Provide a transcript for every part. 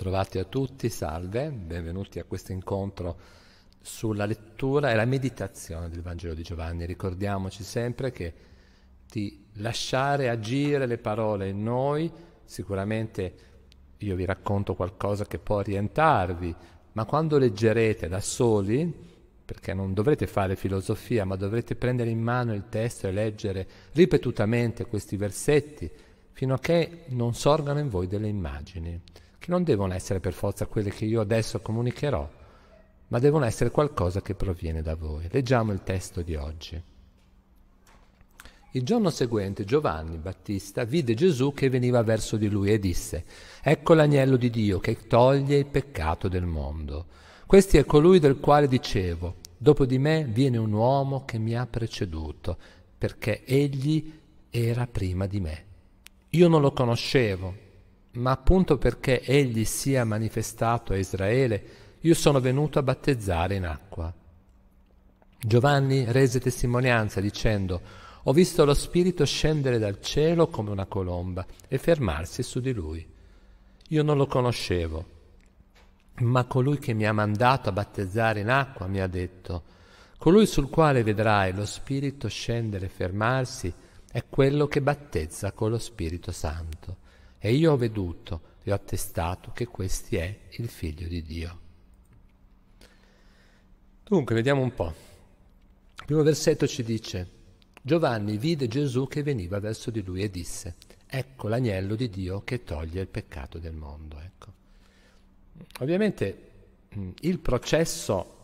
Bentrovati a tutti, salve, benvenuti a questo incontro sulla lettura e la meditazione del Vangelo di Giovanni. Ricordiamoci sempre che di lasciare agire le parole in noi, sicuramente io vi racconto qualcosa che può orientarvi, ma quando leggerete da soli, perché non dovrete fare filosofia, ma dovrete prendere in mano il testo e leggere ripetutamente questi versetti fino a che non sorgano in voi delle immagini che non devono essere per forza quelle che io adesso comunicherò, ma devono essere qualcosa che proviene da voi. Leggiamo il testo di oggi. Il giorno seguente Giovanni Battista vide Gesù che veniva verso di lui e disse, Ecco l'agnello di Dio che toglie il peccato del mondo. Questi è colui del quale dicevo, dopo di me viene un uomo che mi ha preceduto, perché egli era prima di me. Io non lo conoscevo, ma appunto perché egli sia manifestato a Israele, io sono venuto a battezzare in acqua. Giovanni rese testimonianza dicendo, ho visto lo Spirito scendere dal cielo come una colomba e fermarsi su di lui. Io non lo conoscevo, ma colui che mi ha mandato a battezzare in acqua mi ha detto, colui sul quale vedrai lo Spirito scendere e fermarsi è quello che battezza con lo Spirito Santo e io ho veduto e ho attestato che questi è il figlio di Dio. Dunque, vediamo un po'. Il primo versetto ci dice, Giovanni vide Gesù che veniva verso di lui e disse, ecco l'agnello di Dio che toglie il peccato del mondo. Ecco. Ovviamente il processo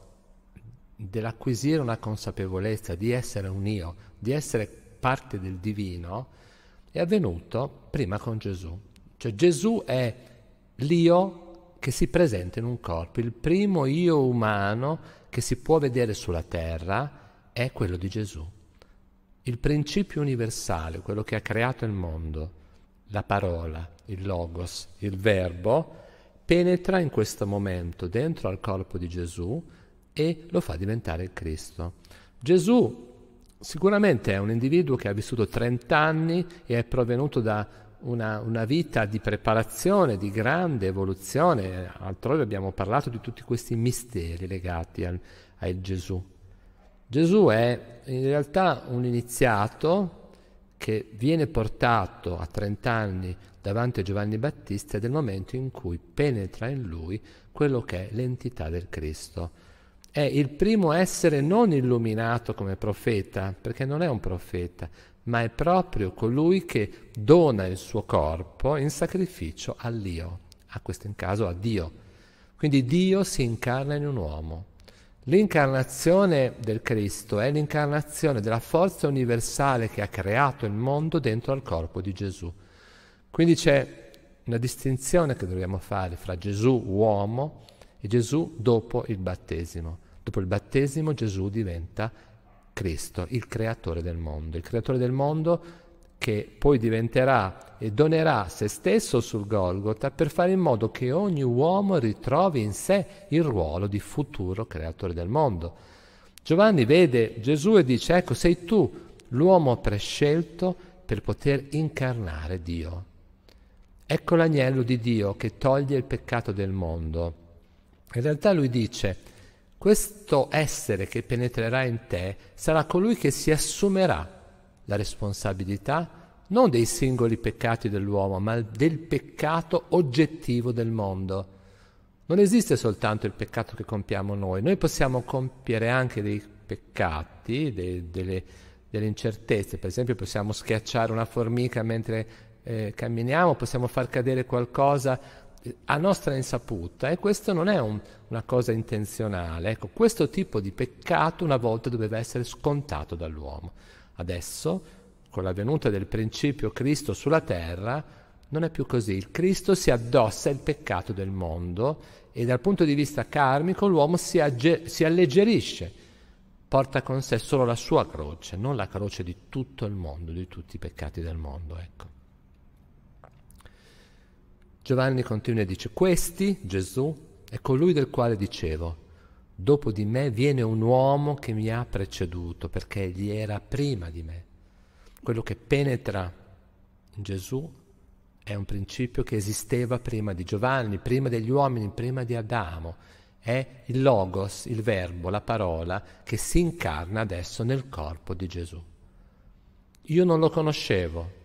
dell'acquisire una consapevolezza di essere un io, di essere parte del divino, è avvenuto prima con Gesù. Cioè Gesù è l'io che si presenta in un corpo. Il primo io umano che si può vedere sulla terra è quello di Gesù. Il principio universale, quello che ha creato il mondo, la parola, il logos, il verbo, penetra in questo momento dentro al corpo di Gesù e lo fa diventare Cristo. Gesù sicuramente è un individuo che ha vissuto 30 anni e è provenuto da una, una, vita di preparazione, di grande evoluzione. Altrove abbiamo parlato di tutti questi misteri legati al, al Gesù. Gesù è in realtà un iniziato che viene portato a 30 anni davanti a Giovanni Battista del momento in cui penetra in lui quello che è l'entità del Cristo è il primo essere non illuminato come profeta, perché non è un profeta, ma è proprio colui che dona il suo corpo in sacrificio all'io, a questo in caso a Dio. Quindi Dio si incarna in un uomo. L'incarnazione del Cristo è l'incarnazione della forza universale che ha creato il mondo dentro al corpo di Gesù. Quindi c'è una distinzione che dobbiamo fare fra Gesù uomo e Gesù dopo il battesimo. Dopo il battesimo Gesù diventa Cristo, il creatore del mondo, il creatore del mondo che poi diventerà e donerà se stesso sul Golgotha per fare in modo che ogni uomo ritrovi in sé il ruolo di futuro creatore del mondo. Giovanni vede Gesù e dice, ecco, sei tu l'uomo prescelto per poter incarnare Dio. Ecco l'agnello di Dio che toglie il peccato del mondo. In realtà lui dice, questo essere che penetrerà in te sarà colui che si assumerà la responsabilità non dei singoli peccati dell'uomo, ma del peccato oggettivo del mondo. Non esiste soltanto il peccato che compiamo noi, noi possiamo compiere anche dei peccati, dei, delle, delle, incertezze, per esempio possiamo schiacciare una formica mentre eh, camminiamo, possiamo far cadere qualcosa a nostra insaputa e questo non è un, una cosa intenzionale. Ecco, questo tipo di peccato una volta doveva essere scontato dall'uomo. Adesso, con la venuta del principio Cristo sulla terra, non è più così. Il Cristo si addossa il peccato del mondo e dal punto di vista karmico l'uomo si, agge- si alleggerisce, porta con sé solo la sua croce, non la croce di tutto il mondo, di tutti i peccati del mondo. Ecco. Giovanni continua e dice, questi, Gesù, è colui del quale dicevo, dopo di me viene un uomo che mi ha preceduto perché egli era prima di me. Quello che penetra in Gesù è un principio che esisteva prima di Giovanni, prima degli uomini, prima di Adamo. È il logos, il verbo, la parola che si incarna adesso nel corpo di Gesù. Io non lo conoscevo,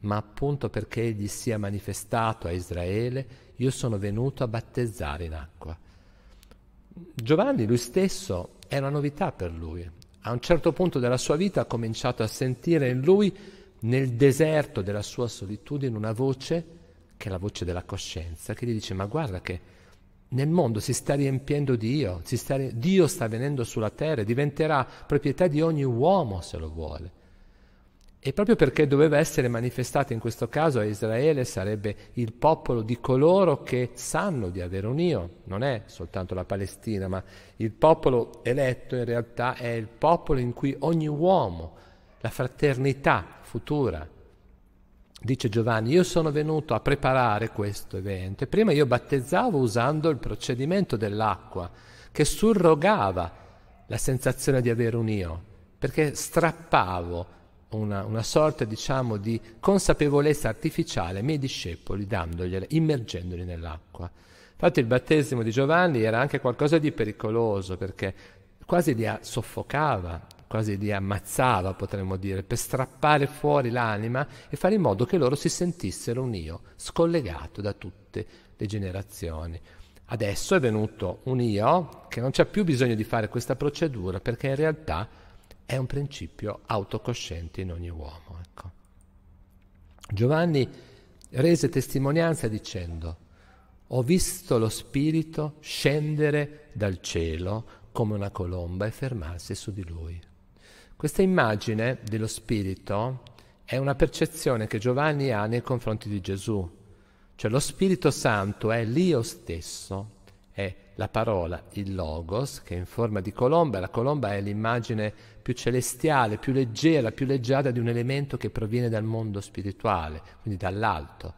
ma appunto perché egli sia manifestato a Israele, io sono venuto a battezzare in acqua. Giovanni lui stesso è una novità per lui. A un certo punto della sua vita ha cominciato a sentire in lui, nel deserto della sua solitudine, una voce, che è la voce della coscienza, che gli dice ma guarda che nel mondo si sta riempiendo Dio, sta, Dio sta venendo sulla terra, diventerà proprietà di ogni uomo se lo vuole. E proprio perché doveva essere manifestato in questo caso a Israele sarebbe il popolo di coloro che sanno di avere un io, non è soltanto la Palestina, ma il popolo eletto in realtà è il popolo in cui ogni uomo, la fraternità futura, dice Giovanni, io sono venuto a preparare questo evento e prima io battezzavo usando il procedimento dell'acqua che surrogava la sensazione di avere un io, perché strappavo una, una sorta diciamo, di consapevolezza artificiale ai miei discepoli, dandogliela, immergendoli nell'acqua. Infatti il battesimo di Giovanni era anche qualcosa di pericoloso perché quasi li soffocava, quasi li ammazzava, potremmo dire, per strappare fuori l'anima e fare in modo che loro si sentissero un io scollegato da tutte le generazioni. Adesso è venuto un io che non c'è più bisogno di fare questa procedura perché in realtà è un principio autocosciente in ogni uomo. Ecco. Giovanni rese testimonianza dicendo, ho visto lo Spirito scendere dal cielo come una colomba e fermarsi su di lui. Questa immagine dello Spirito è una percezione che Giovanni ha nei confronti di Gesù, cioè lo Spirito Santo è l'io stesso è la parola, il logos, che è in forma di colomba. La colomba è l'immagine più celestiale, più leggera, più leggiata di un elemento che proviene dal mondo spirituale, quindi dall'alto.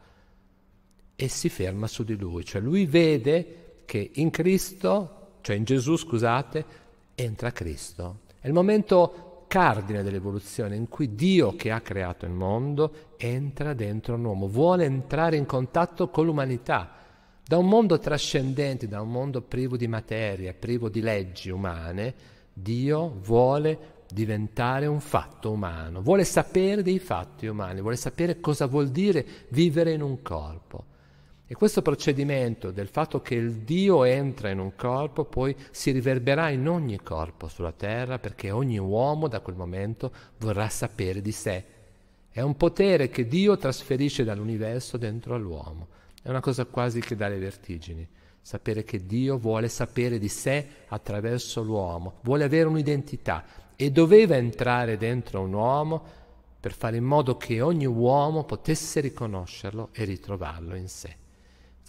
E si ferma su di lui, cioè lui vede che in Cristo, cioè in Gesù, scusate, entra Cristo. È il momento cardine dell'evoluzione in cui Dio che ha creato il mondo entra dentro un uomo, vuole entrare in contatto con l'umanità da un mondo trascendente, da un mondo privo di materia, privo di leggi umane, Dio vuole diventare un fatto umano, vuole sapere dei fatti umani, vuole sapere cosa vuol dire vivere in un corpo. E questo procedimento del fatto che il Dio entra in un corpo poi si riverberà in ogni corpo sulla terra perché ogni uomo da quel momento vorrà sapere di sé. È un potere che Dio trasferisce dall'universo dentro all'uomo. È una cosa quasi che dà le vertigini. Sapere che Dio vuole sapere di sé attraverso l'uomo, vuole avere un'identità e doveva entrare dentro un uomo per fare in modo che ogni uomo potesse riconoscerlo e ritrovarlo in sé.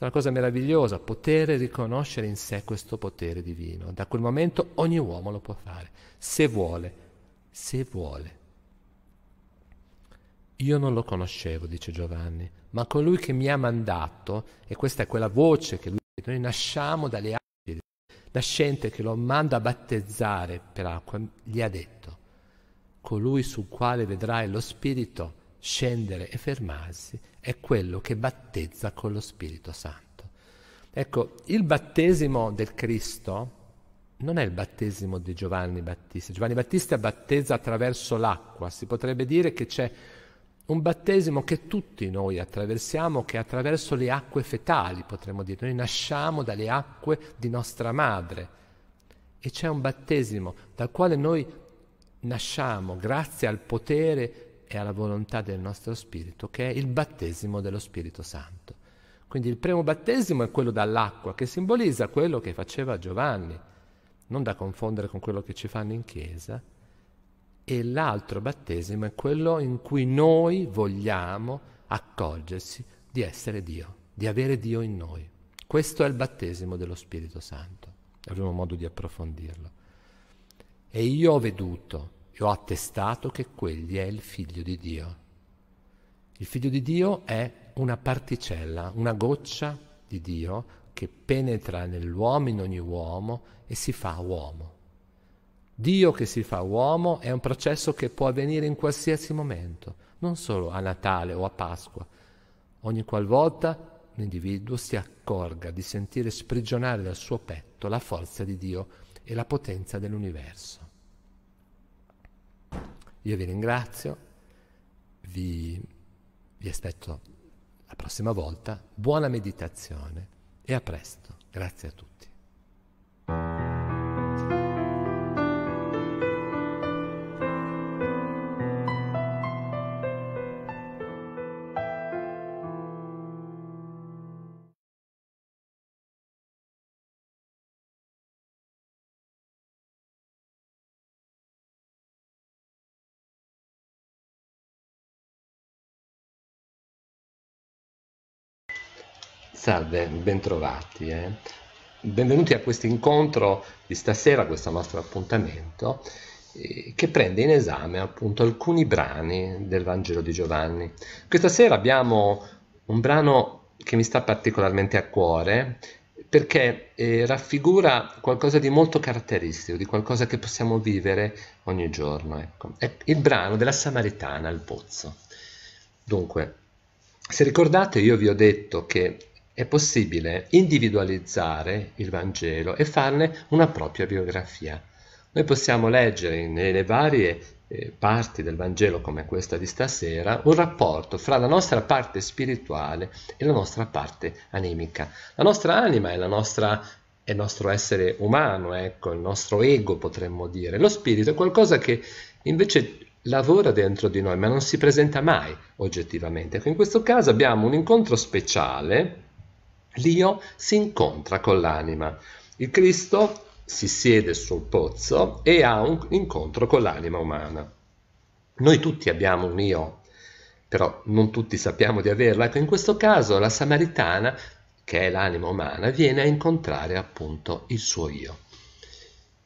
È una cosa meravigliosa, poter riconoscere in sé questo potere divino. Da quel momento ogni uomo lo può fare, se vuole, se vuole. Io non lo conoscevo, dice Giovanni, ma colui che mi ha mandato, e questa è quella voce che lui noi nasciamo dalle acque, nascente che lo manda a battezzare per acqua, gli ha detto, colui sul quale vedrai lo Spirito scendere e fermarsi è quello che battezza con lo Spirito Santo. Ecco, il battesimo del Cristo non è il battesimo di Giovanni Battista. Giovanni Battista battezza attraverso l'acqua, si potrebbe dire che c'è un battesimo che tutti noi attraversiamo, che attraverso le acque fetali, potremmo dire, noi nasciamo dalle acque di nostra madre. E c'è un battesimo dal quale noi nasciamo grazie al potere e alla volontà del nostro Spirito, che è il battesimo dello Spirito Santo. Quindi il primo battesimo è quello dall'acqua, che simbolizza quello che faceva Giovanni, non da confondere con quello che ci fanno in chiesa, e l'altro battesimo è quello in cui noi vogliamo accorgersi di essere Dio, di avere Dio in noi. Questo è il battesimo dello Spirito Santo. Avremo modo di approfondirlo. E io ho veduto e ho attestato che quegli è il figlio di Dio. Il figlio di Dio è una particella, una goccia di Dio che penetra nell'uomo in ogni uomo e si fa uomo. Dio che si fa uomo è un processo che può avvenire in qualsiasi momento, non solo a Natale o a Pasqua. Ogni qualvolta l'individuo si accorga di sentire sprigionare dal suo petto la forza di Dio e la potenza dell'universo. Io vi ringrazio, vi, vi aspetto la prossima volta, buona meditazione e a presto. Grazie a tutti. Salve, bentrovati. Eh. Benvenuti a questo incontro di stasera, a questo nostro appuntamento, eh, che prende in esame appunto alcuni brani del Vangelo di Giovanni. Questa sera abbiamo un brano che mi sta particolarmente a cuore perché eh, raffigura qualcosa di molto caratteristico, di qualcosa che possiamo vivere ogni giorno. Ecco. È il brano della Samaritana al pozzo. Dunque, se ricordate io vi ho detto che è possibile individualizzare il Vangelo e farne una propria biografia. Noi possiamo leggere nelle varie eh, parti del Vangelo, come questa di stasera, un rapporto fra la nostra parte spirituale e la nostra parte animica. La nostra anima è la nostra è il nostro essere umano, ecco, il nostro ego potremmo dire. Lo spirito è qualcosa che invece lavora dentro di noi, ma non si presenta mai oggettivamente. Ecco, in questo caso abbiamo un incontro speciale L'io si incontra con l'anima. Il Cristo si siede sul pozzo e ha un incontro con l'anima umana. Noi tutti abbiamo un io, però non tutti sappiamo di averla. Ecco, in questo caso la samaritana, che è l'anima umana, viene a incontrare appunto il suo io.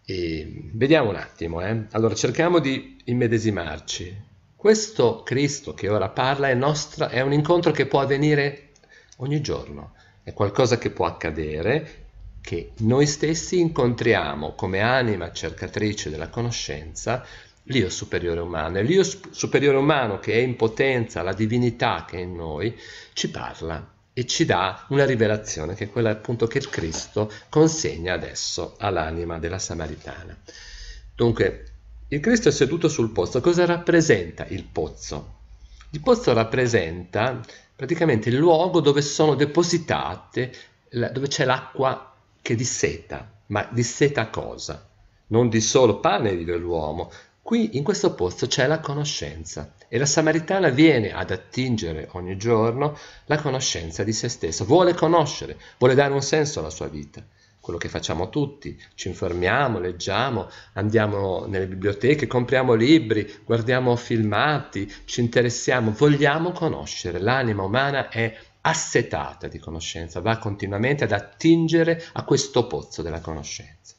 E vediamo un attimo, eh? allora cerchiamo di immedesimarci. Questo Cristo che ora parla è, nostra, è un incontro che può avvenire ogni giorno è qualcosa che può accadere che noi stessi incontriamo come anima cercatrice della conoscenza l'io superiore umano e l'io superiore umano che è in potenza, la divinità che è in noi, ci parla e ci dà una rivelazione che è quella appunto che il Cristo consegna adesso all'anima della Samaritana. Dunque, il Cristo è seduto sul pozzo, cosa rappresenta il pozzo? Il pozzo rappresenta praticamente il luogo dove sono depositate, dove c'è l'acqua che disseta, ma disseta cosa? Non di solo pane vive l'uomo, qui in questo posto c'è la conoscenza e la Samaritana viene ad attingere ogni giorno la conoscenza di se stessa, vuole conoscere, vuole dare un senso alla sua vita quello che facciamo tutti, ci informiamo, leggiamo, andiamo nelle biblioteche, compriamo libri, guardiamo filmati, ci interessiamo, vogliamo conoscere. L'anima umana è assetata di conoscenza, va continuamente ad attingere a questo pozzo della conoscenza.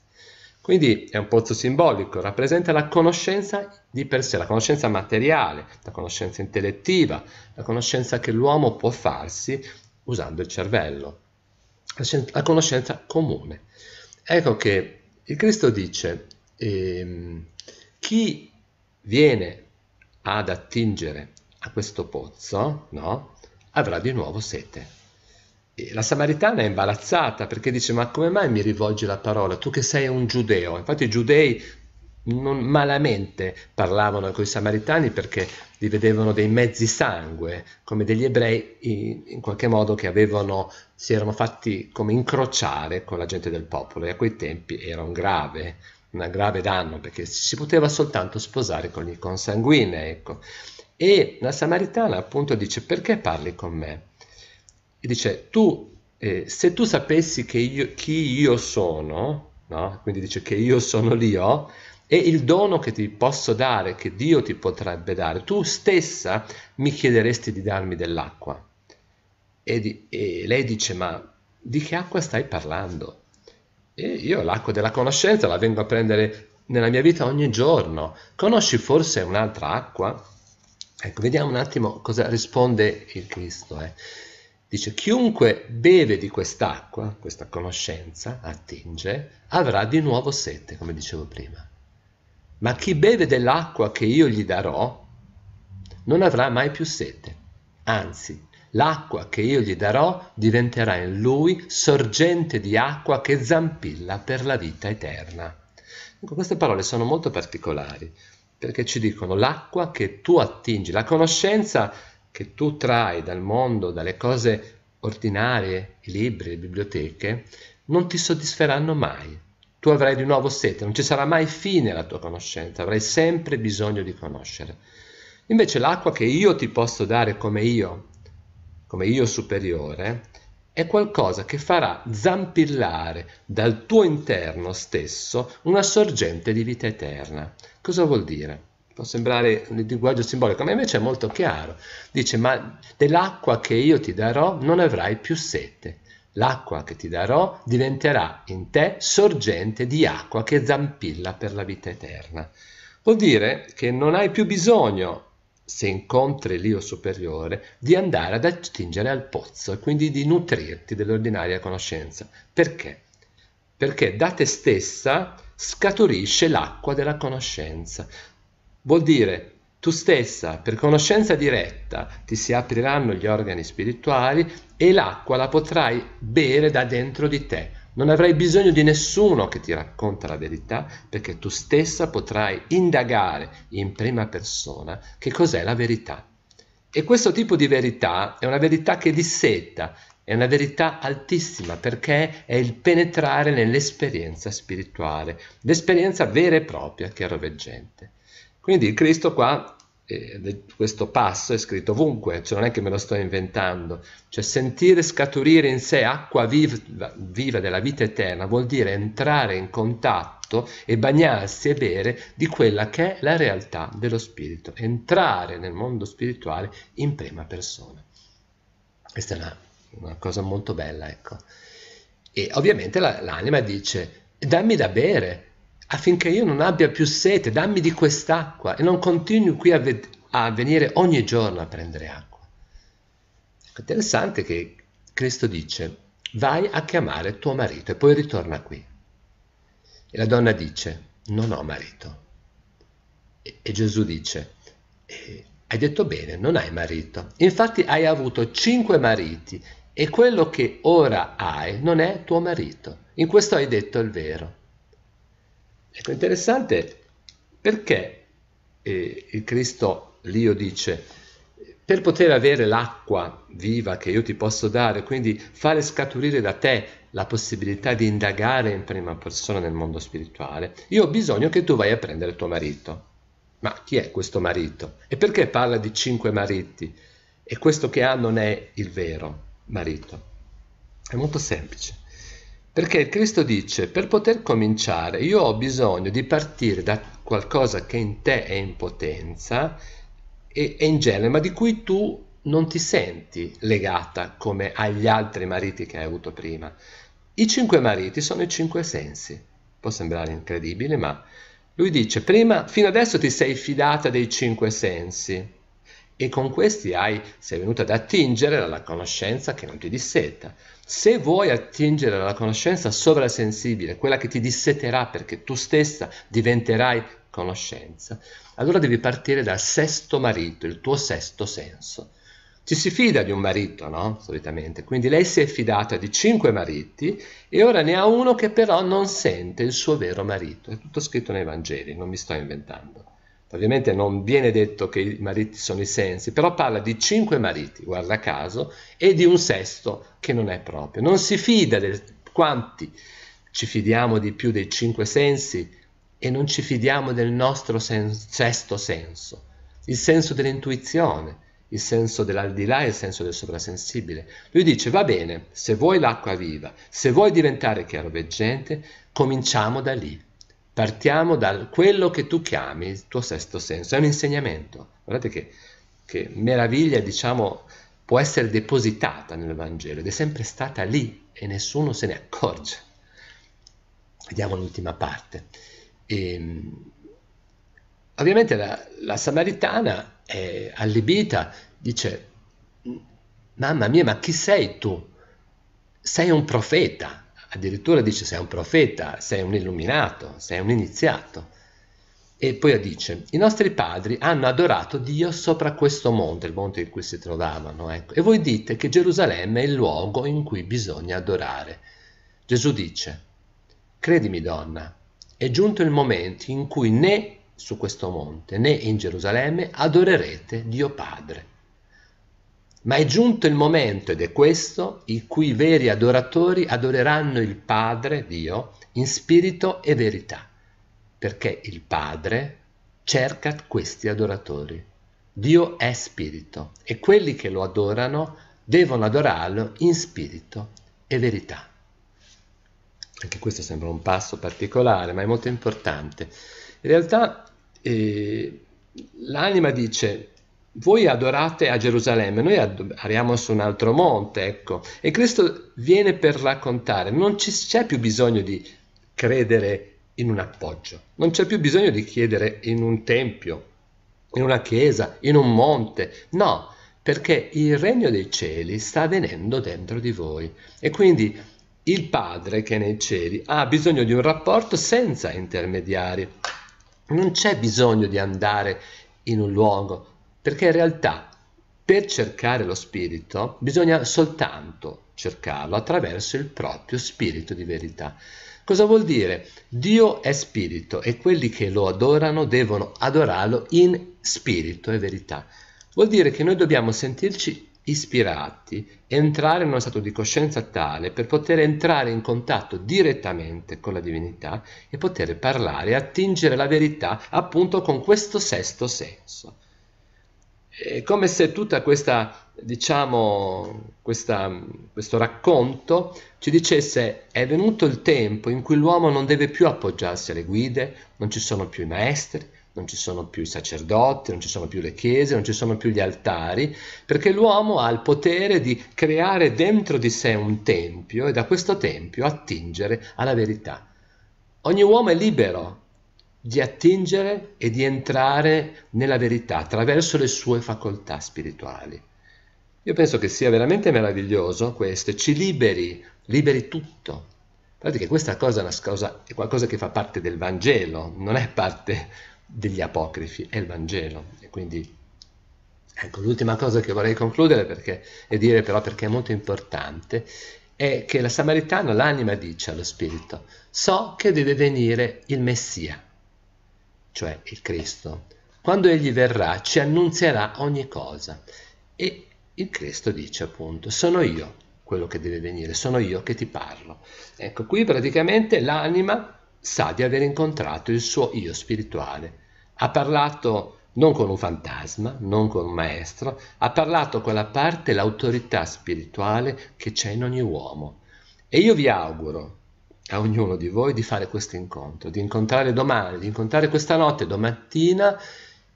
Quindi è un pozzo simbolico, rappresenta la conoscenza di per sé, la conoscenza materiale, la conoscenza intellettiva, la conoscenza che l'uomo può farsi usando il cervello la conoscenza comune. Ecco che il Cristo dice, ehm, chi viene ad attingere a questo pozzo, no, avrà di nuovo sete. E la Samaritana è imbarazzata perché dice ma come mai mi rivolgi la parola? Tu che sei un giudeo. Infatti i giudei non malamente parlavano con i samaritani perché li vedevano dei mezzi sangue, come degli ebrei in, in qualche modo che avevano, si erano fatti come incrociare con la gente del popolo e a quei tempi era un grave, un grave danno perché si poteva soltanto sposare con i consanguinei. Ecco. E la samaritana appunto dice perché parli con me? E dice tu, eh, se tu sapessi io, chi io sono, no? quindi dice che io sono l'io, e il dono che ti posso dare, che Dio ti potrebbe dare, tu stessa mi chiederesti di darmi dell'acqua. E, di, e lei dice, ma di che acqua stai parlando? E io l'acqua della conoscenza la vengo a prendere nella mia vita ogni giorno. Conosci forse un'altra acqua? Ecco, vediamo un attimo cosa risponde il Cristo. Eh. Dice, chiunque beve di quest'acqua, questa conoscenza, attinge, avrà di nuovo sete, come dicevo prima ma chi beve dell'acqua che io gli darò non avrà mai più sete. Anzi, l'acqua che io gli darò diventerà in lui sorgente di acqua che zampilla per la vita eterna. Ecco, queste parole sono molto particolari perché ci dicono l'acqua che tu attingi, la conoscenza che tu trai dal mondo, dalle cose ordinarie, i libri, le biblioteche, non ti soddisferanno mai tu avrai di nuovo sete, non ci sarà mai fine alla tua conoscenza, avrai sempre bisogno di conoscere. Invece l'acqua che io ti posso dare come io, come io superiore, è qualcosa che farà zampillare dal tuo interno stesso una sorgente di vita eterna. Cosa vuol dire? Può sembrare un linguaggio simbolico, ma invece è molto chiaro. Dice, ma dell'acqua che io ti darò non avrai più sete, L'acqua che ti darò diventerà in te sorgente di acqua che zampilla per la vita eterna. Vuol dire che non hai più bisogno, se incontri l'io superiore, di andare ad attingere al pozzo e quindi di nutrirti dell'ordinaria conoscenza. Perché? Perché da te stessa scaturisce l'acqua della conoscenza. Vuol dire tu stessa, per conoscenza diretta, ti si apriranno gli organi spirituali e l'acqua la potrai bere da dentro di te. Non avrai bisogno di nessuno che ti racconta la verità, perché tu stessa potrai indagare in prima persona che cos'è la verità. E questo tipo di verità è una verità che dissetta, è una verità altissima perché è il penetrare nell'esperienza spirituale, l'esperienza vera e propria, chiaroveggente. Quindi il Cristo qua eh, questo passo è scritto ovunque, cioè non è che me lo sto inventando, cioè sentire scaturire in sé acqua viva, viva della vita eterna vuol dire entrare in contatto e bagnarsi e bere di quella che è la realtà dello spirito, entrare nel mondo spirituale in prima persona. Questa è una, una cosa molto bella, ecco. E ovviamente la, l'anima dice, dammi da bere, affinché io non abbia più sete, dammi di quest'acqua e non continui qui a, ved- a venire ogni giorno a prendere acqua. Ecco, interessante che Cristo dice, vai a chiamare tuo marito e poi ritorna qui. E la donna dice, non ho marito. E, e Gesù dice, hai detto bene, non hai marito. Infatti hai avuto cinque mariti e quello che ora hai non è tuo marito. In questo hai detto il vero. Ecco, interessante perché eh, il Cristo Lio dice per poter avere l'acqua viva che io ti posso dare, quindi fare scaturire da te la possibilità di indagare in prima persona nel mondo spirituale, io ho bisogno che tu vai a prendere tuo marito. Ma chi è questo marito? E perché parla di cinque mariti? E questo che ha non è il vero marito. È molto semplice. Perché Cristo dice, per poter cominciare io ho bisogno di partire da qualcosa che in te è in potenza e, e in genere, ma di cui tu non ti senti legata come agli altri mariti che hai avuto prima. I cinque mariti sono i cinque sensi. Può sembrare incredibile, ma lui dice, prima, fino adesso ti sei fidata dei cinque sensi e con questi hai, sei venuta ad attingere alla conoscenza che non ti disseta. Se vuoi attingere alla conoscenza sovrasensibile, quella che ti disseterà perché tu stessa diventerai conoscenza, allora devi partire dal sesto marito, il tuo sesto senso. Ci si fida di un marito, no? Solitamente. Quindi lei si è fidata di cinque mariti e ora ne ha uno che però non sente il suo vero marito. È tutto scritto nei Vangeli, non mi sto inventando. Ovviamente non viene detto che i mariti sono i sensi, però parla di cinque mariti, guarda caso, e di un sesto che non è proprio. Non si fida del quanti ci fidiamo di più dei cinque sensi e non ci fidiamo del nostro sen- sesto senso, il senso dell'intuizione, il senso dell'aldilà e il senso del soprasensibile. Lui dice, va bene, se vuoi l'acqua viva, se vuoi diventare chiaroveggente, cominciamo da lì. Partiamo da quello che tu chiami il tuo sesto senso, è un insegnamento. Guardate che, che meraviglia, diciamo, può essere depositata nel Vangelo ed è sempre stata lì e nessuno se ne accorge. Vediamo l'ultima parte. E, ehm, ovviamente la, la Samaritana è allibita, dice, mamma mia, ma chi sei tu? Sei un profeta addirittura dice sei un profeta, sei un illuminato, sei un iniziato. E poi dice, i nostri padri hanno adorato Dio sopra questo monte, il monte in cui si trovavano, ecco. e voi dite che Gerusalemme è il luogo in cui bisogna adorare. Gesù dice, credimi donna, è giunto il momento in cui né su questo monte né in Gerusalemme adorerete Dio Padre. Ma è giunto il momento, ed è questo, in cui i veri adoratori adoreranno il Padre, Dio, in spirito e verità, perché il Padre cerca questi adoratori. Dio è spirito e quelli che lo adorano devono adorarlo in spirito e verità. Anche questo sembra un passo particolare, ma è molto importante. In realtà eh, l'anima dice voi adorate a Gerusalemme, noi adoriamo su un altro monte, ecco. E Cristo viene per raccontare, non c'è più bisogno di credere in un appoggio, non c'è più bisogno di chiedere in un tempio, in una chiesa, in un monte, no, perché il regno dei cieli sta venendo dentro di voi. E quindi il Padre che è nei cieli ha bisogno di un rapporto senza intermediari. Non c'è bisogno di andare in un luogo, perché in realtà per cercare lo spirito bisogna soltanto cercarlo attraverso il proprio spirito di verità. Cosa vuol dire? Dio è spirito e quelli che lo adorano devono adorarlo in spirito e verità. Vuol dire che noi dobbiamo sentirci ispirati, entrare in uno stato di coscienza tale per poter entrare in contatto direttamente con la divinità e poter parlare e attingere la verità appunto con questo sesto senso. È eh, come se tutta questa, diciamo, questa, questo racconto ci dicesse è venuto il tempo in cui l'uomo non deve più appoggiarsi alle guide, non ci sono più i maestri, non ci sono più i sacerdoti, non ci sono più le chiese, non ci sono più gli altari, perché l'uomo ha il potere di creare dentro di sé un tempio e da questo tempio attingere alla verità. Ogni uomo è libero di attingere e di entrare nella verità attraverso le sue facoltà spirituali. Io penso che sia veramente meraviglioso questo, ci liberi, liberi tutto. Guardate che questa cosa è, cosa è qualcosa che fa parte del Vangelo, non è parte degli apocrifi, è il Vangelo. E quindi, ecco, l'ultima cosa che vorrei concludere perché, e dire però perché è molto importante, è che la Samaritana, l'anima dice allo spirito, so che deve venire il Messia cioè il Cristo. Quando egli verrà ci annunzierà ogni cosa. E il Cristo dice appunto, sono io quello che deve venire, sono io che ti parlo. Ecco, qui praticamente l'anima sa di aver incontrato il suo io spirituale. Ha parlato non con un fantasma, non con un maestro, ha parlato con la parte, l'autorità spirituale che c'è in ogni uomo. E io vi auguro a ognuno di voi di fare questo incontro, di incontrare domani, di incontrare questa notte, domattina,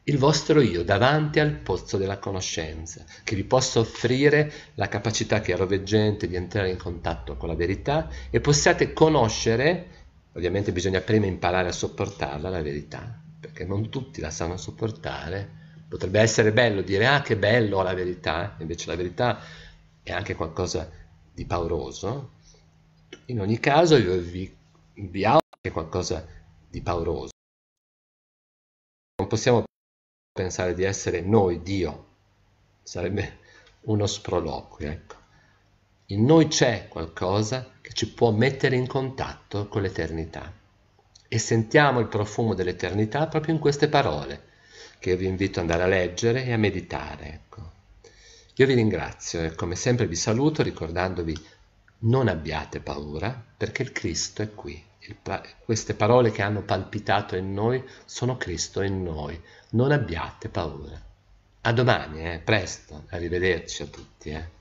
il vostro io davanti al pozzo della conoscenza, che vi possa offrire la capacità che è roveggiante di entrare in contatto con la verità e possiate conoscere, ovviamente bisogna prima imparare a sopportarla, la verità, perché non tutti la sanno sopportare. Potrebbe essere bello dire, ah che bello la verità, invece la verità è anche qualcosa di pauroso, in ogni caso io vi, vi auguro qualcosa di pauroso. Non possiamo pensare di essere noi Dio, sarebbe uno sproloquio. Ecco. In noi c'è qualcosa che ci può mettere in contatto con l'eternità e sentiamo il profumo dell'eternità proprio in queste parole che vi invito ad andare a leggere e a meditare. Ecco. Io vi ringrazio e come sempre vi saluto ricordandovi non abbiate paura perché il Cristo è qui. Pa- queste parole che hanno palpitato in noi sono Cristo in noi. Non abbiate paura. A domani, eh? presto, arrivederci a tutti. Eh?